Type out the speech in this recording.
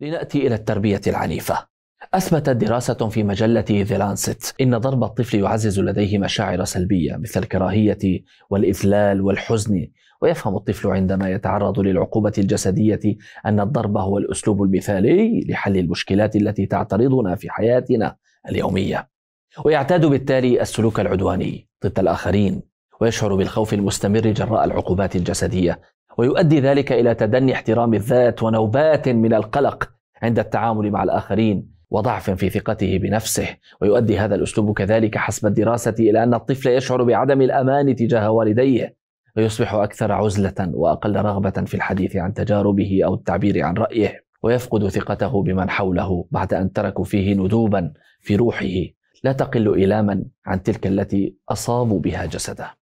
لنأتي إلى التربية العنيفة أثبتت دراسة في مجلة ذا لانست إن ضرب الطفل يعزز لديه مشاعر سلبية مثل الكراهية والإذلال والحزن ويفهم الطفل عندما يتعرض للعقوبة الجسدية أن الضرب هو الأسلوب المثالي لحل المشكلات التي تعترضنا في حياتنا اليومية ويعتاد بالتالي السلوك العدواني ضد الآخرين ويشعر بالخوف المستمر جراء العقوبات الجسدية ويؤدي ذلك الى تدني احترام الذات ونوبات من القلق عند التعامل مع الاخرين وضعف في ثقته بنفسه ويؤدي هذا الاسلوب كذلك حسب الدراسه الى ان الطفل يشعر بعدم الامان تجاه والديه ويصبح اكثر عزله واقل رغبه في الحديث عن تجاربه او التعبير عن رايه ويفقد ثقته بمن حوله بعد ان تركوا فيه ندوبا في روحه لا تقل ايلاما عن تلك التي اصابوا بها جسده